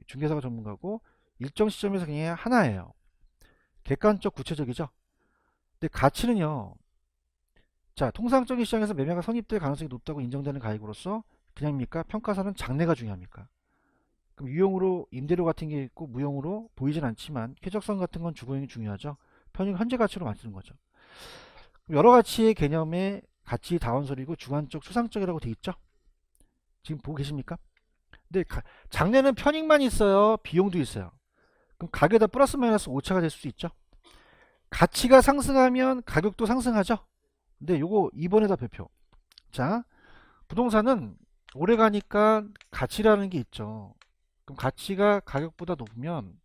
중개사가 전문가고 일정 시점에서 그냥 하나예요. 객관적 구체적이죠. 근데 가치는요. 자 통상적인 시장에서 매매가 성립될 가능성이 높다고 인정되는 가액으로서 그냥입니까? 평가사는 장래가 중요합니까? 그럼 유형으로 임대료 같은 게 있고 무형으로 보이진 않지만 쾌적성 같은 건 주거형이 중요하죠. 편익 현재 가치로 만드는 거죠. 여러 가치의 개념의 가치 다원설이고 주관적 추상적이라고 돼 있죠. 지금 보고 계십니까? 근데 가, 장래는 편익만 있어요. 비용도 있어요. 그럼 가격에다 플러스 마이너스 오차가 될 수 있죠. 가치가 상승하면 가격도 상승하죠. 근데 요거 2번에다 배표 자 부동산은 오래 가니까 가치라는 게 있죠 그럼 가치가 가격보다 높으면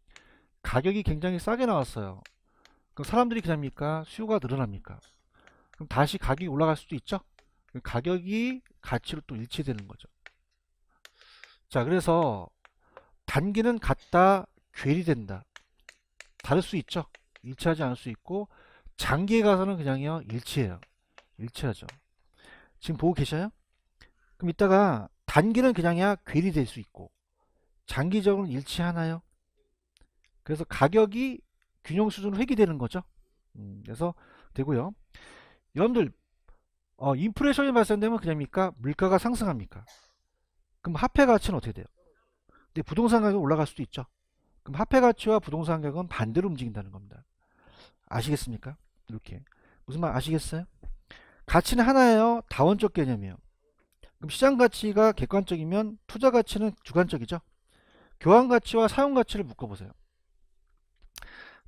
가격이 굉장히 싸게 나왔어요 그럼 사람들이 그럽니까 수요가 늘어납니까 그럼 다시 가격이 올라갈 수도 있죠 가격이 가치로 또 일치되는 거죠 자 그래서 단기는 같다 괴리된다 다를 수 있죠 일치하지 않을 수 있고 장기에 가서는 그냥요 일치해요 일치하죠. 지금 보고 계셔요? 그럼 이따가 단기는 그냥야 괴리될 수 있고 장기적으로는 일치하나요? 그래서 가격이 균형 수준으로 회귀되는 거죠. 음, 그래서 되고요. 여러분들 어, 인플레이션이 발생되면 그냥입니까? 물가가 상승합니까? 그럼 화폐 가치는 어떻게 돼요? 근데 부동산 가격이 올라갈 수도 있죠. 그럼 화폐 가치와 부동산 가격은 반대로 움직인다는 겁니다. 아시겠습니까? 이렇게 무슨 말 아시겠어요? 가치는 하나예요. 다원적 개념이에요. 그럼 시장 가치가 객관적이면 투자 가치는 주관적이죠. 교환 가치와 사용 가치를 묶어 보세요.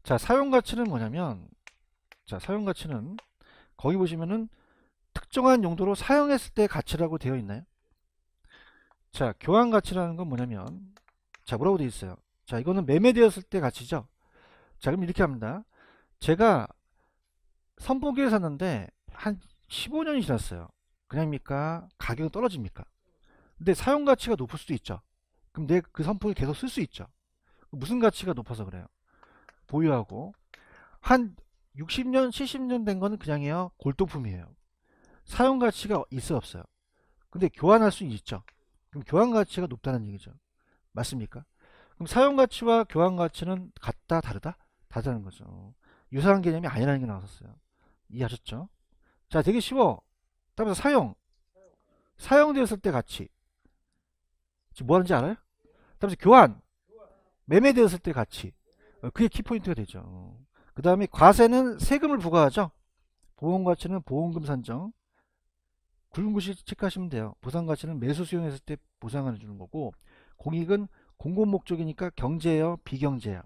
자, 사용 가치는 뭐냐면 자, 사용 가치는 거기 보시면은 특정한 용도로 사용했을 때 가치라고 되어 있나요? 자, 교환 가치라는 건 뭐냐면 자, 뭐라고 되어 있어요? 자, 이거는 매매되었을 때 가치죠. 자, 그럼 이렇게 합니다. 제가 선보기를 샀는데 한 15년이 지났어요. 그냥입니까? 가격은 떨어집니까? 근데 사용 가치가 높을 수도 있죠. 그럼 내 그 선풍기 계속 쓸 수 있죠. 무슨 가치가 높아서 그래요? 보유하고 한 60년, 70년 된 거는 그냥이에요. 골동품이에요. 사용 가치가 있어 없어요. 근데 교환할 수 있죠. 그럼 교환 가치가 높다는 얘기죠. 맞습니까? 그럼 사용 가치와 교환 가치는 같다 다르다? 다르다는 거죠. 유사한 개념이 아니라는 게 나왔었어요. 이해하셨죠? 자 되게 쉬워 따라서 사용 사용되었을 때 가치 지금 뭐 하는지 알아요? 따라서 교환 매매되었을 때 가치 어, 그게 키포인트가 되죠 그 다음에 과세는 세금을 부과하죠 보험가치는 보험금 산정 굵은 곳이 체크하시면 돼요 보상가치는 매수 수용했을 때 보상을 해 주는 거고 공익은 공공 목적이니까 경제예요 비경제야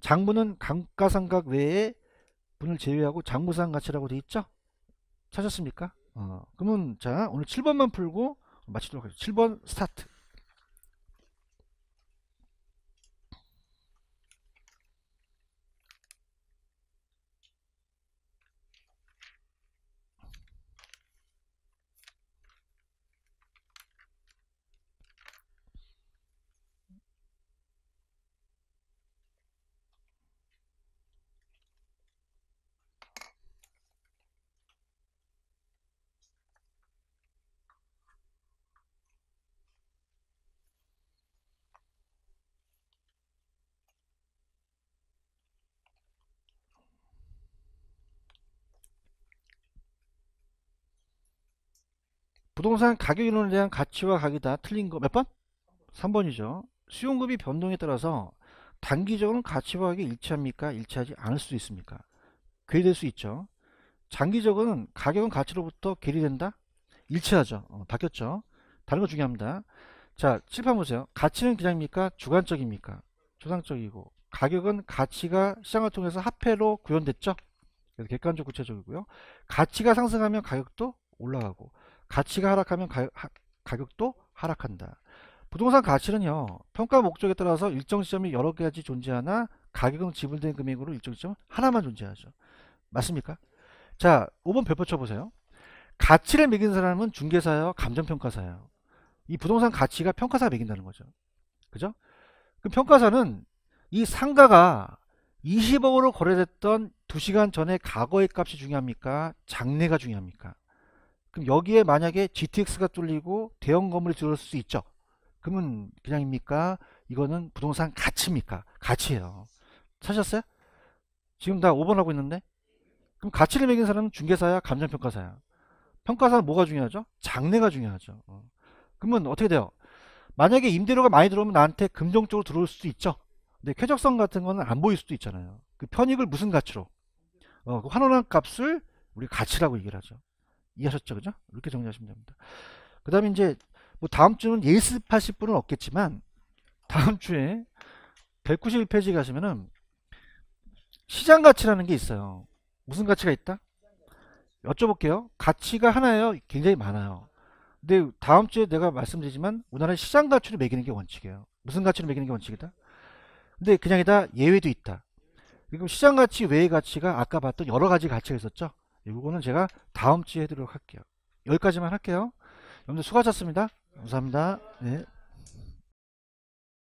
장부는 감가상각 외에 분을 제외하고 장부상 가치라고 돼 있죠 찾았습니까? 어, 그러면 자 오늘 7번만 풀고 마치도록 하겠습니다. 7번 스타트 부동산 가격 이론에 대한 가치와 가격이 다 틀린 거 몇 번? 3번이죠. 수용금이 변동에 따라서 단기적으로는 가치와 가격이 일치합니까? 일치하지 않을 수도 있습니까? 괴리될 수 있죠. 장기적으로는 가격은 가치로부터 괴리된다? 일치하죠. 어, 바뀌었죠. 다른 거 중요합니다. 자, 칠판 보세요. 가치는 그냥입니까? 주관적입니까? 초상적이고 가격은 가치가 시장을 통해서 합해로 구현됐죠. 그래서 객관적 구체적이고요. 가치가 상승하면 가격도 올라가고 가치가 하락하면 가, 하, 격도 하락한다. 부동산 가치는요. 평가 목적에 따라서 일정 시점이 여러 가지 존재하나 가격은 지불된 금액으로 일정 시점 하나만 존재하죠. 맞습니까? 자, 5번 별표 쳐보세요. 가치를 매긴 사람은 중개사요, 예 감정평가사요. 예이 부동산 가치가 평가사가 매긴다는 거죠. 그죠? 그럼 평가사는 이 상가가 20억으로 거래됐던 2시간 전에 과거의 값이 중요합니까? 장래가 중요합니까? 그럼 여기에 만약에 GTX가 뚫리고 대형 건물이 들어올 수 있죠. 그러면 그냥입니까? 이거는 부동산 가치입니까? 가치예요. 사셨어요? 지금 다 5번 하고 있는데? 그럼 가치를 매긴 사람은 중개사야? 감정평가사야? 평가사는 뭐가 중요하죠? 장래가 중요하죠. 어. 그러면 어떻게 돼요? 만약에 임대료가 많이 들어오면 나한테 금정적으로 들어올 수도 있죠. 근데 쾌적성 같은 거는 안 보일 수도 있잖아요. 그 편익을 무슨 가치로? 어, 그 환원한 값을 우리 가치라고 얘기를 하죠. 이해하셨죠? 그죠? 이렇게 정리하시면 됩니다. 그 다음에 이제 뭐 다음 주는 예습하실 분은 없겠지만 다음 주에 191페이지 가시면은 시장 가치라는 게 있어요. 무슨 가치가 있다? 여쭤볼게요. 가치가 하나예요. 굉장히 많아요. 근데 다음 주에 내가 말씀드리지만 우리나라의 시장 가치를 매기는 게 원칙이에요. 무슨 가치를 매기는 게 원칙이다? 근데 그냥이다 예외도 있다. 그리고 시장 가치 외의 가치가 아까 봤던 여러 가지 가치가 있었죠. 이거는 제가 다음 주에 해드리도록 할게요. 여기까지만 할게요. 여러분들 수고하셨습니다. 감사합니다. 네.